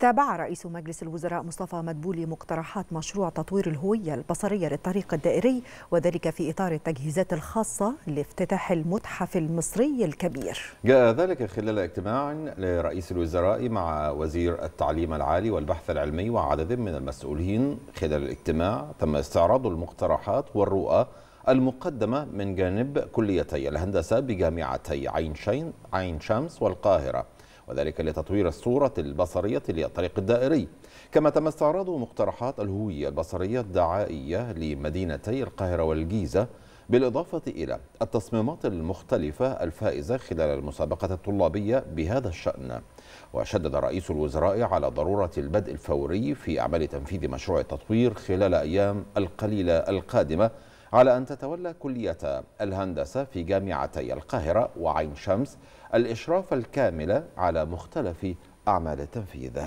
تابع رئيس مجلس الوزراء مصطفى مدبولي مقترحات مشروع تطوير الهوية البصرية للطريق الدائري وذلك في إطار التجهيزات الخاصة لافتتاح المتحف المصري الكبير جاء ذلك خلال اجتماع لرئيس الوزراء مع وزير التعليم العالي والبحث العلمي وعدد من المسؤولين خلال الاجتماع تم استعراض المقترحات والرؤى المقدمة من جانب كليتي الهندسة بجامعتي عين, عين شمس والقاهرة وذلك لتطوير الصورة البصرية للطريق الدائري كما تم استعراض مقترحات الهوية البصرية الدعائية لمدينتي القاهرة والجيزة بالإضافة إلى التصميمات المختلفة الفائزة خلال المسابقة الطلابية بهذا الشأن وشدد رئيس الوزراء على ضرورة البدء الفوري في أعمال تنفيذ مشروع التطوير خلال أيام القليلة القادمة على أن تتولى كلية الهندسة في جامعتي القاهرة وعين شمس الإشراف الكامل على مختلف أعمال التنفيذ